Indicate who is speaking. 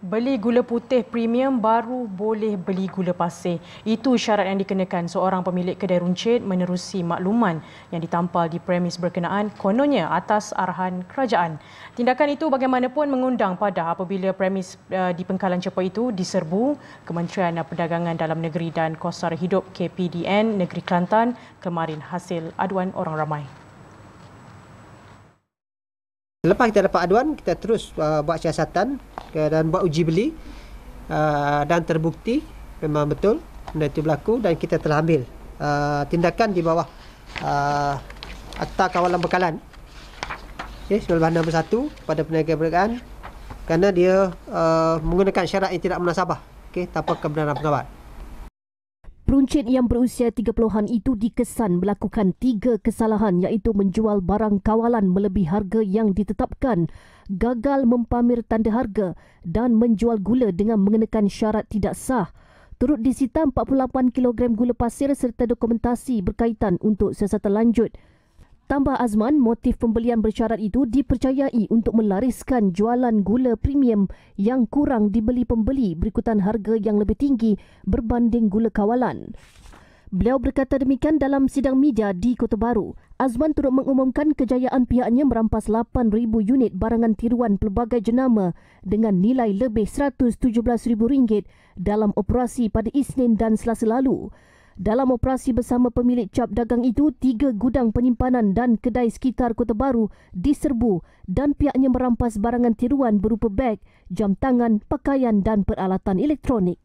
Speaker 1: Beli gula putih premium baru boleh beli gula pasir. Itu syarat yang dikenakan seorang pemilik kedai runcit menerusi makluman yang ditampal di premis berkenaan kononnya atas arahan kerajaan. Tindakan itu bagaimanapun mengundang pada apabila premis eh, di pengkalan cepat itu diserbu Kementerian Perdagangan Dalam Negeri dan Kosar Hidup KPDN Negeri Kelantan kemarin hasil aduan orang ramai.
Speaker 2: Selepas kita dapat aduan, kita terus uh, buat siasatan okay, dan buat uji beli uh, dan terbukti memang betul benda itu berlaku dan kita telah ambil uh, tindakan di bawah uh, Akta Kawalan Bekalan okay, 1961 pada peniaga berkaitan kerana dia uh, menggunakan syarat yang tidak menasabah okay, tanpa kebenaran pengawal pencit
Speaker 3: yang berusia 30-an itu dikesan melakukan tiga kesalahan iaitu menjual barang kawalan melebihi harga yang ditetapkan, gagal mempamer tanda harga dan menjual gula dengan mengenakan syarat tidak sah. Turut disita 48 kg gula pasir serta dokumentasi berkaitan untuk siasatan lanjut. Tambah Azman, motif pembelian bersyarat itu dipercayai untuk melariskan jualan gula premium yang kurang dibeli pembeli berikutan harga yang lebih tinggi berbanding gula kawalan. Beliau berkata demikian dalam sidang media di Kota Baru. Azman turut mengumumkan kejayaan pihaknya merampas 8,000 unit barangan tiruan pelbagai jenama dengan nilai lebih RM117,000 dalam operasi pada Isnin dan Selasa lalu. Dalam operasi bersama pemilik cap dagang itu, tiga gudang penyimpanan dan kedai sekitar Kota Baru diserbu dan pihaknya merampas barangan tiruan berupa beg, jam tangan, pakaian dan peralatan elektronik.